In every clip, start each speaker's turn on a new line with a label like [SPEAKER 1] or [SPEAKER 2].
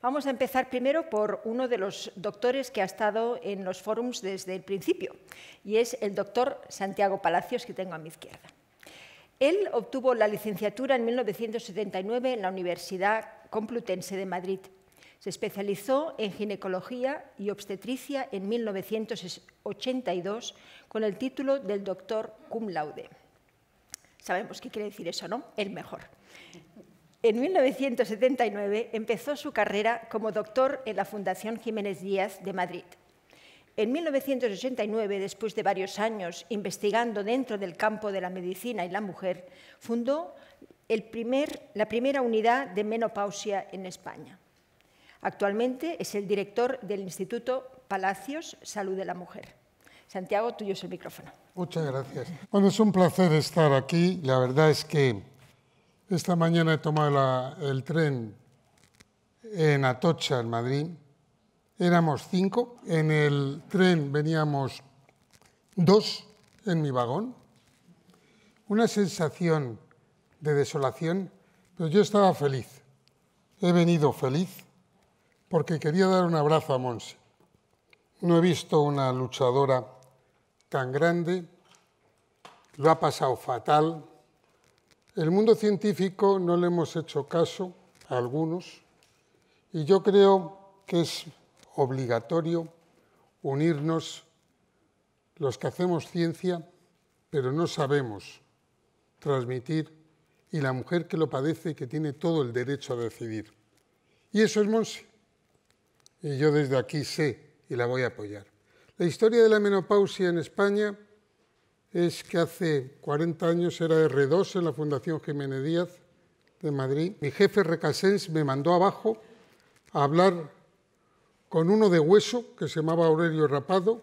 [SPEAKER 1] Vamos a empezar primero por uno de los doctores que ha estado en los fórums desde el principio, y es el doctor Santiago Palacios, que tengo a mi izquierda. Él obtuvo la licenciatura en 1979 en la Universidad Complutense de Madrid. Se especializó en ginecología y obstetricia en 1982 con el título del doctor cum laude. Sabemos qué quiere decir eso, ¿no? El mejor. En 1979 empezó su carrera como doctor en la Fundación Jiménez Díaz de Madrid. En 1989, después de varios años investigando dentro del campo de la medicina y la mujer, fundó la primera unidad de menopausia en España. Actualmente es el director del Instituto Palacios Salud de la Mujer. Santiago, tuyo es el micrófono. Muchas gracias. Bueno, es un placer estar aquí. La verdad es que esta mañana he tomado el tren en Atocha, en Madrid. Éramos cinco. En el tren veníamos dos en mi vagón. Una sensación de desolación, pero yo estaba feliz. He venido feliz porque quería dar un abrazo a Monse. No he visto una luchadora tan grande, lo ha pasado fatal, el mundo científico no le hemos hecho caso a algunos y yo creo que es obligatorio unirnos los que hacemos ciencia, pero no sabemos transmitir, y la mujer que lo padece que tiene todo el derecho a decidir. Y eso es Monse. Y yo desde aquí sé y la voy a apoyar. La historia de la menopausia en España es que hace 40 años era R2 en la Fundación Jiménez Díaz de Madrid. Mi jefe Recasens me mandó abajo a hablar con uno de hueso que se llamaba Aurelio Rapado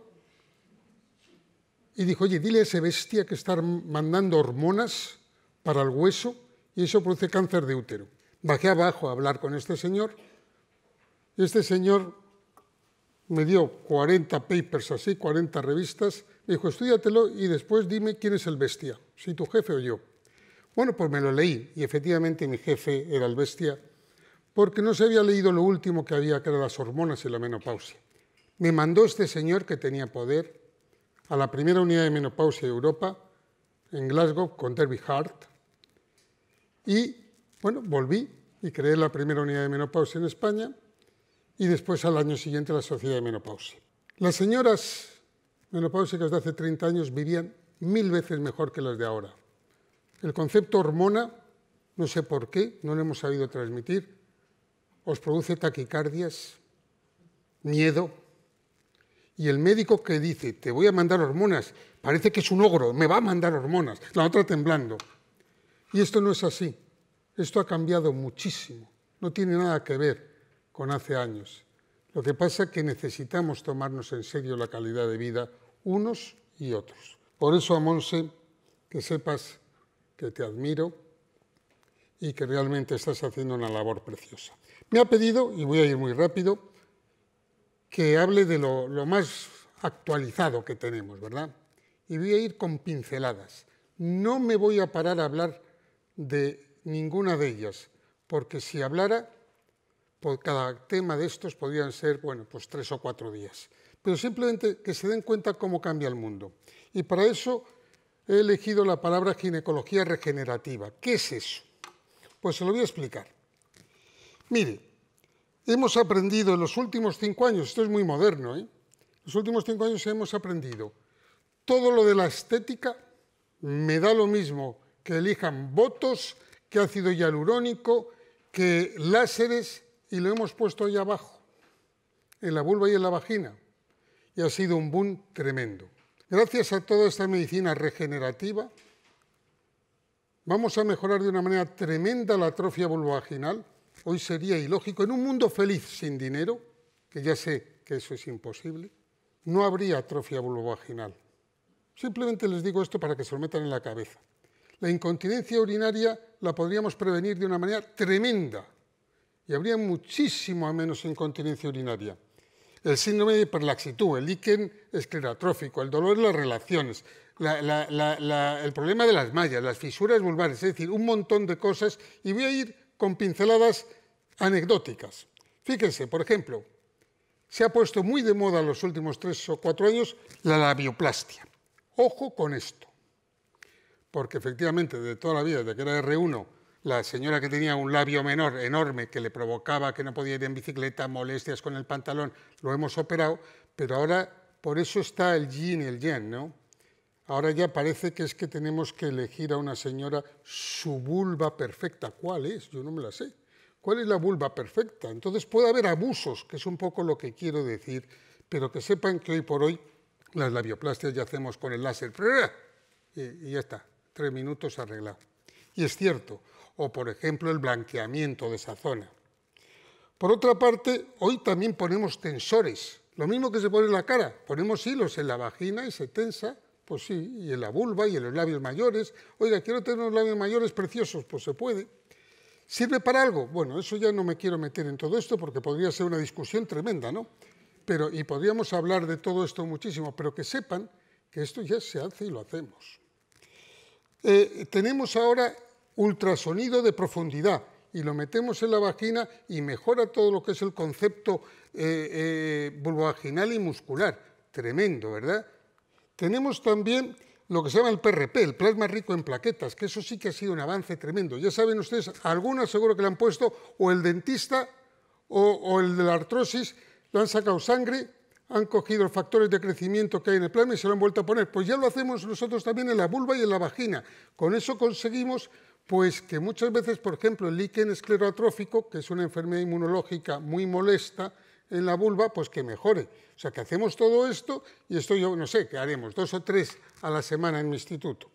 [SPEAKER 1] y dijo, oye, dile a ese bestia que está mandando hormonas para el hueso y eso produce cáncer de útero. Bajé abajo a hablar con este señor y este señor me dio 40 papers así, 40 revistas me dijo, estudiatelo y después dime quién es el bestia, si tu jefe o yo. Bueno, pues me lo leí y efectivamente mi jefe era el bestia porque no se había leído lo último que había, que eran las hormonas y la menopausia. Me mandó este señor que tenía poder a la primera unidad de menopausia de Europa, en Glasgow, con Derby Hart. Y bueno, volví y creé la primera unidad de menopausia en España y después al año siguiente la Sociedad de Menopausia. Las señoras menopáusicas de hace 30 años vivían mil veces mejor que las de ahora. El concepto hormona, no sé por qué, no lo hemos sabido transmitir, os produce taquicardias, miedo. Y el médico que dice, te voy a mandar hormonas, parece que es un ogro, me va a mandar hormonas, la otra temblando. Y esto no es así, esto ha cambiado muchísimo, no tiene nada que ver con hace años. Lo que pasa es que necesitamos tomarnos en serio la calidad de vida unos y otros. Por eso, Amonse, que sepas que te admiro y que realmente estás haciendo una labor preciosa. Me ha pedido, y voy a ir muy rápido, que hable de lo, lo más actualizado que tenemos, ¿verdad? Y voy a ir con pinceladas. No me voy a parar a hablar de ninguna de ellas, porque si hablara cada tema de estos podrían ser, bueno, pues tres o cuatro días. Pero simplemente que se den cuenta cómo cambia el mundo. Y para eso he elegido la palabra ginecología regenerativa. ¿Qué es eso? Pues se lo voy a explicar. Mire, hemos aprendido en los últimos cinco años, esto es muy moderno, ¿eh? los últimos cinco años hemos aprendido todo lo de la estética, me da lo mismo que elijan votos, que ácido hialurónico, que láseres, y lo hemos puesto ahí abajo, en la vulva y en la vagina. Y ha sido un boom tremendo. Gracias a toda esta medicina regenerativa, vamos a mejorar de una manera tremenda la atrofia vulvovaginal. Hoy sería ilógico, en un mundo feliz sin dinero, que ya sé que eso es imposible, no habría atrofia vulvovaginal. Simplemente les digo esto para que se lo metan en la cabeza. La incontinencia urinaria la podríamos prevenir de una manera tremenda y habría muchísimo menos incontinencia urinaria. El síndrome de hiperlaxitud, el líquen esclerotrófico, el dolor en las relaciones, el problema de las mallas, las fisuras vulvares, es decir, un montón de cosas y voy a ir con pinceladas anecdóticas. Fíjense, por ejemplo, se ha puesto muy de moda en los últimos tres o cuatro años la labioplastia. Ojo con esto, porque efectivamente de toda la vida, desde que era R1 la señora que tenía un labio menor enorme que le provocaba que no podía ir en bicicleta, molestias con el pantalón, lo hemos operado, pero ahora por eso está el yin y el yang, ¿no? Ahora ya parece que es que tenemos que elegir a una señora su vulva perfecta. ¿Cuál es? Yo no me la sé. ¿Cuál es la vulva perfecta? Entonces puede haber abusos, que es un poco lo que quiero decir, pero que sepan que hoy por hoy las labioplastias ya hacemos con el láser. Y, y ya está, tres minutos arreglado y es cierto, o por ejemplo el blanqueamiento de esa zona. Por otra parte, hoy también ponemos tensores, lo mismo que se pone en la cara, ponemos hilos en la vagina y se tensa, pues sí, y en la vulva y en los labios mayores. Oiga, quiero tener unos labios mayores preciosos, pues se puede. ¿Sirve para algo? Bueno, eso ya no me quiero meter en todo esto porque podría ser una discusión tremenda, ¿no? Pero, y podríamos hablar de todo esto muchísimo, pero que sepan que esto ya se hace y lo hacemos. Eh, tenemos ahora ultrasonido de profundidad y lo metemos en la vagina y mejora todo lo que es el concepto eh, eh y muscular. Tremendo, ¿verdad? Tenemos también lo que se llama el PRP, el plasma rico en plaquetas, que eso sí que ha sido un avance tremendo. Ya saben ustedes, algunas seguro que le han puesto, o el dentista o, el de la artrosis, le han sacado sangre, han cogido los factores de crecimiento que hay en el plasma y se lo han vuelto a poner. Pues ya lo hacemos nosotros también en la vulva y en la vagina. Con eso conseguimos pues que muchas veces, por ejemplo, el líquen esclerotrófico, que es una enfermedad inmunológica muy molesta en la vulva, pues que mejore. O sea, que hacemos todo esto y esto yo no sé, que haremos dos o tres a la semana en mi instituto.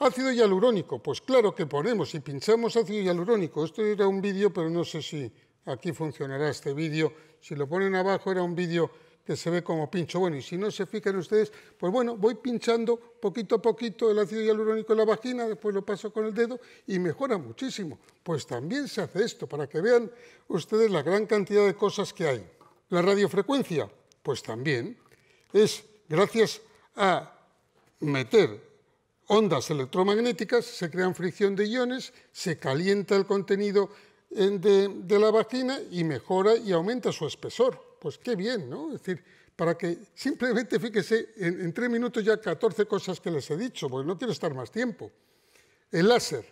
[SPEAKER 1] Ácido hialurónico, pues claro que ponemos y pinchamos ácido hialurónico. Esto era un vídeo, pero no sé si aquí funcionará este vídeo. Si lo ponen abajo era un vídeo que se ve como pincho. Bueno, y si no se fijan ustedes, pues bueno, voy pinchando poquito a poquito el ácido hialurónico en la vagina, después lo paso con el dedo y mejora muchísimo. Pues también se hace esto, para que vean ustedes la gran cantidad de cosas que hay. La radiofrecuencia, pues también es gracias a meter ondas electromagnéticas, se crean fricción de iones, se calienta el contenido de, de la vagina y mejora y aumenta su espesor. Pues qué bien, ¿no? Es decir, para que simplemente, fíjese, en, tres minutos ya 14 cosas que les he dicho, porque no quiero estar más tiempo. El láser,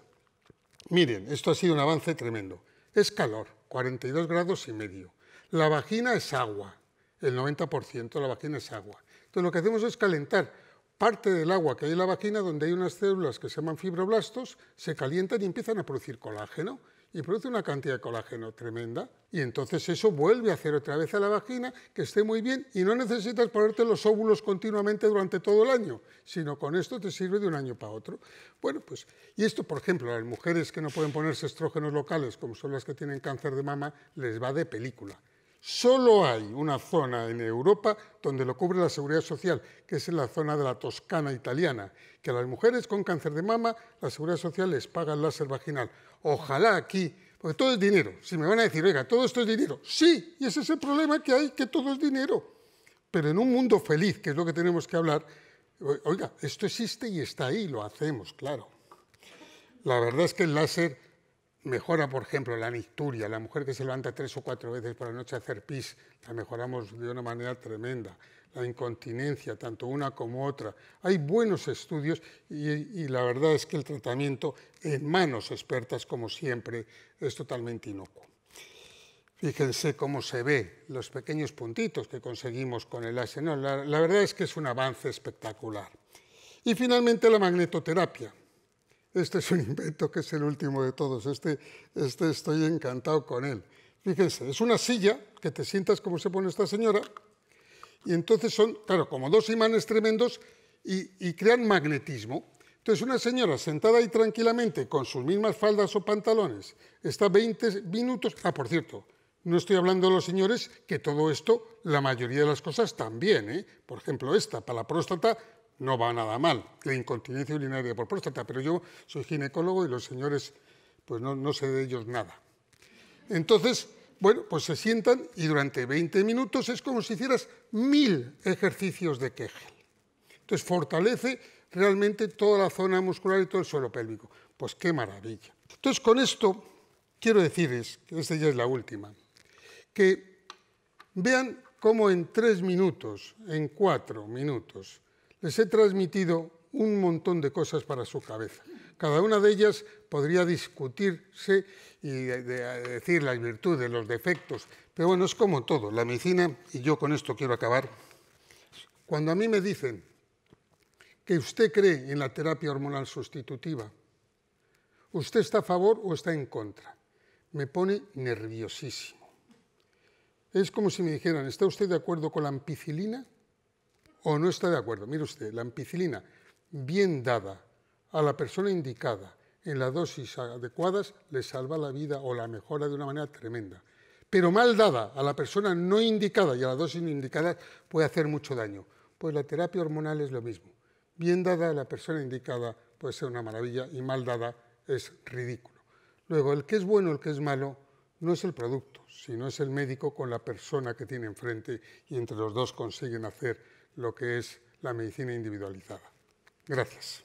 [SPEAKER 1] miren, esto ha sido un avance tremendo. Es calor, 42 grados y medio. La vagina es agua, el 90% de la vagina es agua. Entonces lo que hacemos es calentar parte del agua que hay en la vagina, donde hay unas células que se llaman fibroblastos, se calientan y empiezan a producir colágeno y produce una cantidad de colágeno tremenda. Y entonces eso vuelve a hacer otra vez a la vagina que esté muy bien y no necesitas ponerte los óvulos continuamente durante todo el año, sino con esto te sirve de un año para otro. Bueno, pues, y esto, por ejemplo, a las mujeres que no pueden ponerse estrógenos locales, como son las que tienen cáncer de mama, les va de película. Solo hay una zona en Europa donde lo cubre la seguridad social, que es en la zona de la Toscana italiana, que a las mujeres con cáncer de mama la seguridad social les paga el láser vaginal. Ojalá aquí, porque todo es dinero. Si me van a decir, oiga, todo esto es dinero. Sí, y ese es el problema que hay, que todo es dinero. Pero en un mundo feliz, que es lo que tenemos que hablar, oiga, esto existe y está ahí, lo hacemos, claro. La verdad es que el láser mejora, por ejemplo, la nicturia, la mujer que se levanta tres o cuatro veces por la noche a hacer pis, la mejoramos de una manera tremenda, la incontinencia, tanto una como otra. Hay buenos estudios y, la verdad es que el tratamiento en manos expertas, como siempre, es totalmente inocuo. Fíjense cómo se ve los pequeños puntitos que conseguimos con el láser. la verdad es que es un avance espectacular. Y finalmente la magnetoterapia este es un invento que es el último de todos. Este, este estoy encantado con él. Fíjense, es una silla que te sientas como se pone esta señora y entonces son, claro, como dos imanes tremendos y, crean magnetismo. Entonces una señora sentada ahí tranquilamente con sus mismas faldas o pantalones está 20 minutos. Ah, por cierto, no estoy hablando de los señores, que todo esto, la mayoría de las cosas también, ¿eh? por ejemplo esta, para la próstata, no va nada mal. La incontinencia urinaria por próstata, pero yo soy ginecólogo y los señores, pues no, sé de ellos nada. Entonces, bueno, pues se sientan y durante 20 minutos es como si hicieras mil ejercicios de Kegel. Entonces fortalece realmente toda la zona muscular y todo el suelo pélvico. Pues qué maravilla. Entonces con esto quiero decirles, que esta ya es la última, que vean cómo en tres minutos, en cuatro minutos, les he transmitido un montón de cosas para su cabeza. Cada una de ellas podría discutirse y decir las virtudes, los defectos, pero bueno, es como todo. La medicina, y yo con esto quiero acabar, cuando a mí me dicen que usted cree en la terapia hormonal sustitutiva, ¿usted está a favor o está en contra? Me pone nerviosísimo. Es como si me dijeran, ¿está usted de acuerdo con la ampicilina? o no está de acuerdo. Mire usted, la ampicilina bien dada a la persona indicada en las dosis adecuadas le salva la vida o la mejora de una manera tremenda. Pero mal dada a la persona no indicada y a la dosis no indicada puede hacer mucho daño. Pues la terapia hormonal es lo mismo. Bien dada a la persona indicada puede ser una maravilla y mal dada es ridículo. Luego, el que es bueno, el que es malo, no es el producto, sino es el médico con la persona que tiene enfrente y entre los dos consiguen hacer lo que es la medicina individualizada. Gracias.